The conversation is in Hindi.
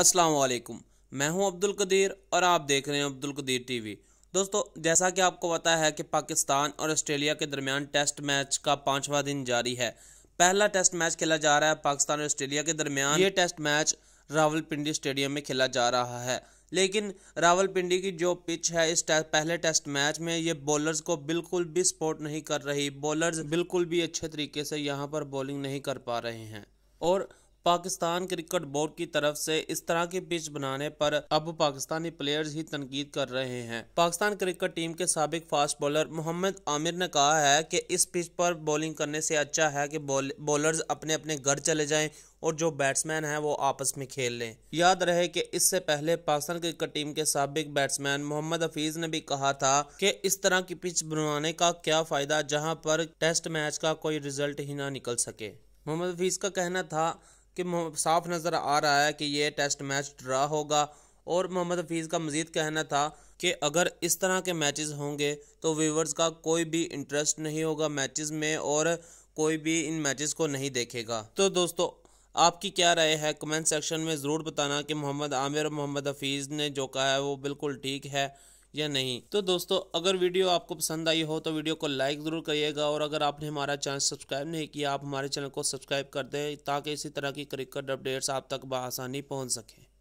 अस्सलाम वालेकुम मैं हूं अब्दुल कदीर और आप देख रहे हैं अब्दुल कदीर टीवी दोस्तों जैसा कि आपको पता है कि पाकिस्तान और ऑस्ट्रेलिया के दरमियान टेस्ट मैच का पाँचवा दिन जारी है पहला टेस्ट मैच खेला जा रहा है पाकिस्तान और ऑस्ट्रेलिया के दरमियान ये टेस्ट मैच रावलपिंडी स्टेडियम में खेला जा रहा है लेकिन रावलपिंडी की जो पिच है इस टे, पहले टेस्ट मैच में ये बॉलर्स को बिल्कुल भी सपोर्ट नहीं कर रही बॉलर्स बिल्कुल भी अच्छे तरीके से यहाँ पर बॉलिंग नहीं कर पा रहे हैं और पाकिस्तान क्रिकेट बोर्ड की तरफ से इस तरह की पिच बनाने पर अब पाकिस्तानी प्लेयर्स ही तनकीद कर रहे हैं पाकिस्तान क्रिकेट टीम के सबक फास्ट बॉलर मोहम्मद आमिर ने कहा है कि इस पिच पर बॉलिंग करने से अच्छा है कि बॉलर्स अपने अपने घर चले जाएं और जो बैट्समैन हैं वो आपस में खेल लें याद रहे कि इससे पहले पाकिस्तान क्रिकेट टीम के सबक बैट्समैन मोहम्मद हफीज ने भी कहा था कि इस तरह की पिच बनाने का क्या फ़ायदा जहां पर टेस्ट मैच का कोई रिजल्ट ही ना निकल सके मोहम्मद हफीज़ का कहना था कि साफ नज़र आ रहा है कि ये टेस्ट मैच ड्रा होगा और मोहम्मद हफीज़ का मज़ीद कहना था कि अगर इस तरह के मैचेस होंगे तो व्यूवर्स का कोई भी इंटरेस्ट नहीं होगा मैचेस में और कोई भी इन मैचेस को नहीं देखेगा तो दोस्तों आपकी क्या राय है कमेंट सेक्शन में ज़रूर बताना कि मोहम्मद आमिर और मोहम्मद हफीज़ ने जो कहा है वो बिल्कुल ठीक है या नहीं तो दोस्तों अगर वीडियो आपको पसंद आई हो तो वीडियो को लाइक जरूर करिएगा और अगर आपने हमारा चैनल सब्सक्राइब नहीं किया आप हमारे चैनल को सब्सक्राइब कर दें ताकि इसी तरह की क्रिकेट अपडेट्स आप तक बसानी पहुँच सकें